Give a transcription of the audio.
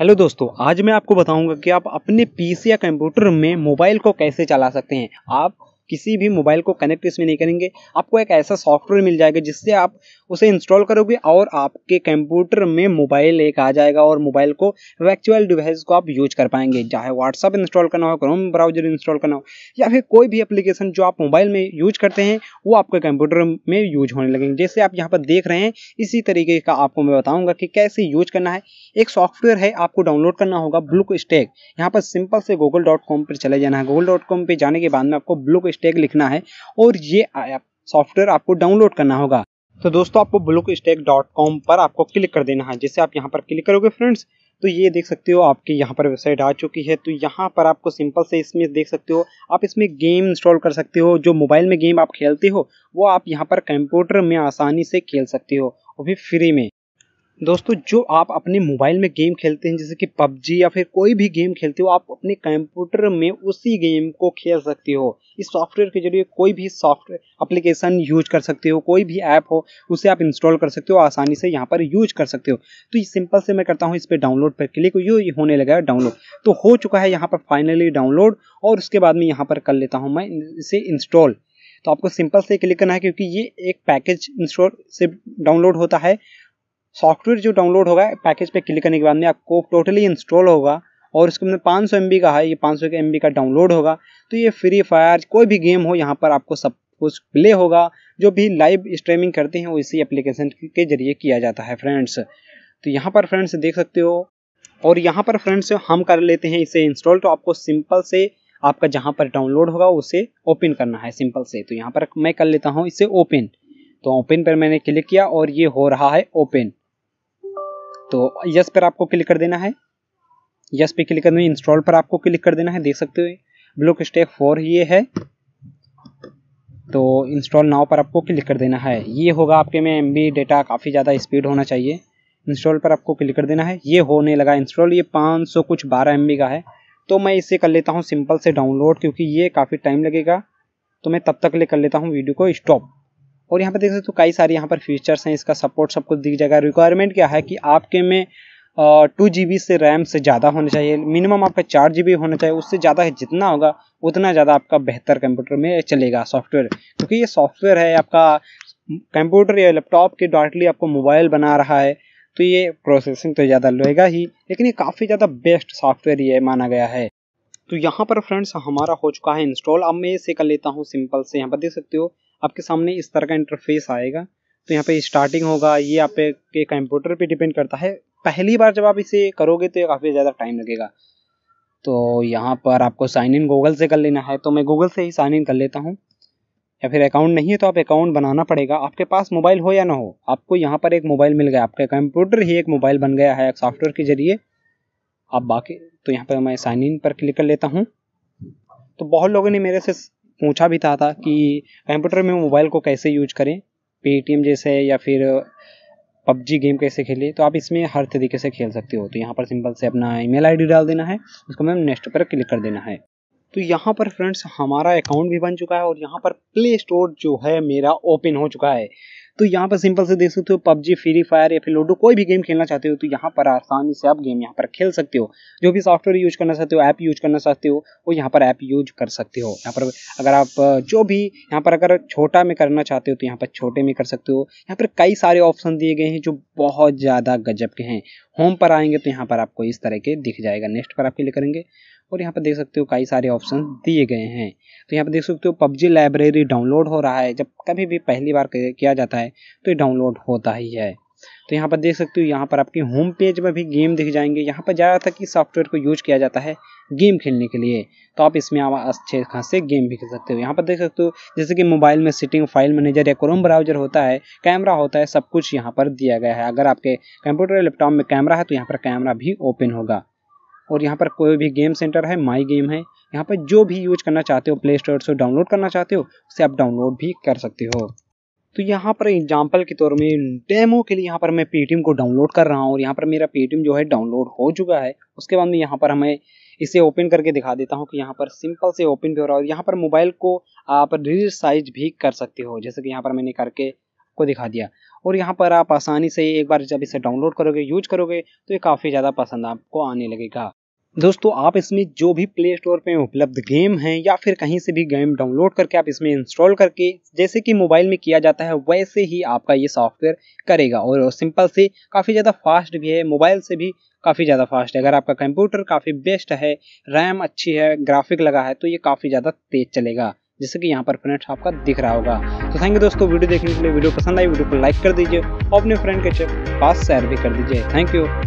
hello दोस्तों आज मैं आपको बताऊंगा कि आप अपने पीसी या कंप्यूटर में मोबाइल को कैसे चला सकते हैं आप किसी भी मोबाइल को कनेक्ट इसमें नहीं करेंगे आपको एक ऐसा सॉफ्टवेयर मिल जाएगा जिससे आप उसे इंस्टॉल करोगे और आपके कंप्यूटर में मोबाइल एक आ जाएगा और मोबाइल को वैक्चुअल डिवाइस को आप यूज कर पाएंगे चाहे व्हाट्सअप इंस्टॉल करना हो क्रोम ब्राउजर इंस्टॉल करना हो या फिर कोई भी एप्लीकेशन जो आप मोबाइल में यूज करते हैं वो आपके कंप्यूटर में यूज होने लगेंगे जैसे आप यहाँ पर देख रहे हैं इसी तरीके का आपको मैं बताऊँगा कि कैसे यूज करना है एक सॉफ्टवेयर है आपको डाउनलोड करना होगा ब्लू स्टेक यहाँ पर सिंपल से गूगल डॉट कॉम पर चले जाना है गूगल डॉट कॉम पर जाने के बाद में आपको ब्लू स्टेक लिखना है और ये सॉफ्टवेयर आपको डाउनलोड करना होगा तो दोस्तों आपको ब्लॉक स्टेक डॉट कॉम पर आपको क्लिक कर देना है जैसे आप यहाँ पर क्लिक करोगे फ्रेंड्स तो ये देख सकते हो आपकी यहाँ पर वेबसाइट आ चुकी है तो यहाँ पर आपको सिंपल से इसमें देख सकते हो आप इसमें गेम इंस्टॉल कर सकते हो जो मोबाइल में गेम आप खेलते हो वो आप यहाँ पर कंप्यूटर में आसानी से खेल सकते हो वो भी फ्री में दोस्तों जो आप अपने मोबाइल में गेम खेलते हैं जैसे कि पबजी या फिर कोई भी गेम खेलते हो आप अपने कंप्यूटर में उसी गेम को खेल सकते हो इस सॉफ्टवेयर के जरिए कोई भी सॉफ्टवेयर एप्लीकेशन यूज कर सकते हो कोई भी ऐप हो उसे आप इंस्टॉल कर सकते हो आसानी से यहाँ पर यूज कर सकते हो तो ये सिंपल से मैं करता हूँ इस पर डाउनलोड पर क्लिक यू होने लगा है डाउनलोड तो हो चुका है यहाँ पर फाइनली डाउनलोड और उसके बाद में यहाँ पर कर लेता हूँ मैं इसे इंस्टॉल तो आपको सिंपल से क्लिक करना है क्योंकि ये एक पैकेज इंस्टॉल से डाउनलोड होता है सॉफ्टवेयर जो डाउनलोड होगा पैकेज पे क्लिक करने के बाद में आपको टोटली इंस्टॉल होगा और इसको हमने पाँच सौ का है ये पाँच सौ एम का डाउनलोड होगा तो ये फ्री फायर कोई भी गेम हो यहाँ पर आपको सब कुछ प्ले होगा जो भी लाइव स्ट्रीमिंग करते हैं वो इसी एप्लीकेशन के जरिए किया जाता है फ्रेंड्स तो यहाँ पर फ्रेंड्स देख सकते हो और यहाँ पर फ्रेंड्स हम कर लेते हैं इसे इंस्टॉल तो आपको सिंपल से आपका जहाँ पर डाउनलोड होगा उसे ओपन करना है सिंपल से तो यहाँ पर मैं कर लेता हूँ इसे ओपन तो ओपन पर मैंने क्लिक किया और ये हो रहा है ओपन तो यस पर आपको क्लिक कर देना है यस पे क्लिक करना है इंस्टॉल पर आपको क्लिक कर देना है देख सकते हो ब्लॉक स्टेप फोर ये है तो इंस्टॉल नाव पर आपको क्लिक कर देना है ये होगा आपके में एम डेटा काफ़ी ज़्यादा स्पीड होना चाहिए इंस्टॉल पर आपको क्लिक कर देना है ये होने लगा इंस्टॉल ये 500 कुछ 12 एम का है तो मैं इसे कर लेता हूँ सिंपल से डाउनलोड क्योंकि ये काफ़ी टाइम लगेगा तो मैं तब तक ले कर लेता हूँ वीडियो को स्टॉप और यहाँ पर देख सकते हो कई सारे यहाँ पर फीचर्स हैं इसका सपोर्ट सब कुछ दिख जाएगा रिक्वायरमेंट क्या है कि आपके में टू जी से रैम से ज़्यादा होना चाहिए मिनिमम आपका चार जी होना चाहिए उससे ज़्यादा जितना होगा उतना ज़्यादा आपका बेहतर कंप्यूटर में चलेगा सॉफ्टवेयर क्योंकि ये सॉफ्टवेयर है आपका कंप्यूटर या लैपटॉप के डायरेक्टली आपको मोबाइल बना रहा है तो ये प्रोसेसिंग तो ज़्यादा लेगा ही लेकिन ये काफ़ी ज़्यादा बेस्ट सॉफ्टवेयर ये माना गया है तो यहाँ पर फ्रेंड्स हमारा हो चुका है इंस्टॉल अब मैं इसे कर लेता हूँ सिंपल से यहाँ पर देख सकते हो आपके सामने इस तरह का इंटरफेस आएगा तो यहाँ पे स्टार्टिंग होगा ये आप कंप्यूटर पे डिपेंड करता है पहली बार जब आप इसे करोगे तो काफ़ी ज़्यादा टाइम लगेगा तो यहाँ पर आपको साइन इन गूगल से कर लेना है तो मैं गूगल से ही साइन इन कर लेता हूँ या फिर अकाउंट नहीं है तो आप अकाउंट बनाना पड़ेगा आपके पास मोबाइल हो या ना हो आपको यहाँ पर एक मोबाइल मिल गया आपका कंप्यूटर ही एक मोबाइल बन गया है सॉफ्टवेयर के जरिए आप बाकी तो यहाँ पर मैं साइन इन पर क्लिक कर लेता हूँ तो बहुत लोगों ने मेरे से पूछा भी था, था कि कंप्यूटर में मोबाइल को कैसे यूज करें पेटीएम जैसे या फिर पबजी गेम कैसे खेलें तो आप इसमें हर तरीके से खेल सकते हो तो यहाँ पर सिंपल से अपना ईमेल आईडी डाल देना है उसको मैम नेक्स्ट पर क्लिक कर देना है तो यहाँ पर फ्रेंड्स हमारा अकाउंट भी बन चुका है और यहाँ पर प्ले स्टोर जो है मेरा ओपन हो चुका है तो यहाँ पर सिंपल से देख सकते हो पबजी फ्री फायर या फिर लूडो कोई भी गेम खेलना चाहते हो तो यहाँ पर आसानी से आप गेम यहाँ पर खेल सकते हो जो भी सॉफ्टवेयर यूज करना चाहते हो ऐप यूज करना चाहते हो वो यहाँ पर ऐप यूज कर सकते हो यहाँ पर अगर आप जो भी यहाँ पर अगर छोटा में करना चाहते हो तो यहाँ पर छोटे में कर सकते हो यहाँ पर कई सारे ऑप्शन दिए गए हैं जो बहुत ज़्यादा गजब के हैं होम पर आएंगे तो यहाँ पर आपको इस तरह के दिख जाएगा नेक्स्ट पर आप क्लिक करेंगे और यहाँ पर देख सकते हो कई सारे ऑप्शन दिए गए हैं तो यहाँ पर देख सकते हो पबजी लाइब्रेरी डाउनलोड हो रहा है जब कभी भी पहली बार किया जाता है है तो ये डाउनलोड होता ही है तो यहाँ पर देख सकते हो यहाँ पर आपके होम पेज में भी गेम दिख जाएंगे यहाँ पर था कि सॉफ्टवेयर को यूज किया जाता है गेम खेलने के लिए तो आप इसमें आप अच्छे खासे गेम भी खेल सकते हो यहाँ पर देख सकते हो जैसे कि मोबाइल में सिटिंग फाइल मैनेजर या क्रोम ब्राउजर होता है कैमरा होता है सब कुछ यहाँ पर दिया गया है अगर आपके कंप्यूटर या लैपटॉप में कैमरा है तो यहाँ पर कैमरा भी ओपन होगा और यहाँ पर कोई भी गेम सेंटर है माई गेम है यहाँ पर जो भी यूज करना चाहते हो प्ले स्टोर से डाउनलोड करना चाहते हो उसे आप डाउनलोड भी कर सकते हो तो यहाँ पर एग्जाम्पल के तौर में डेमो के लिए यहाँ पर मैं पेटीएम को डाउनलोड कर रहा हूँ और यहाँ पर मेरा पेटीएम जो है डाउनलोड हो चुका है उसके बाद में यहाँ पर हमें इसे ओपन करके दिखा देता हूँ कि यहाँ पर सिंपल से ओपन भी हो रहा है और यहाँ पर मोबाइल को आप रिसाइज भी कर सकते हो जैसे कि यहाँ पर मैंने करके को दिखा दिया और यहाँ पर आप आसानी से एक बार जब इसे डाउनलोड करोगे यूज करोगे तो ये काफ़ी ज़्यादा पसंद आपको आने लगेगा दोस्तों आप इसमें जो भी प्ले स्टोर पे उपलब्ध गेम हैं या फिर कहीं से भी गेम डाउनलोड करके आप इसमें इंस्टॉल करके जैसे कि मोबाइल में किया जाता है वैसे ही आपका ये सॉफ्टवेयर करेगा और सिंपल से काफ़ी ज़्यादा फास्ट भी है मोबाइल से भी काफ़ी ज़्यादा फास्ट है अगर आपका कंप्यूटर काफ़ी बेस्ट है रैम अच्छी है ग्राफिक लगा है तो ये काफ़ी ज़्यादा तेज़ चलेगा जैसे कि यहाँ पर फ्रेंड आपका दिख रहा होगा तो थैंक यू दोस्तों वीडियो देखने के लिए वीडियो पसंद आई वीडियो को लाइक कर दीजिए और अपने फ्रेंड के पास शेयर भी कर दीजिए थैंक यू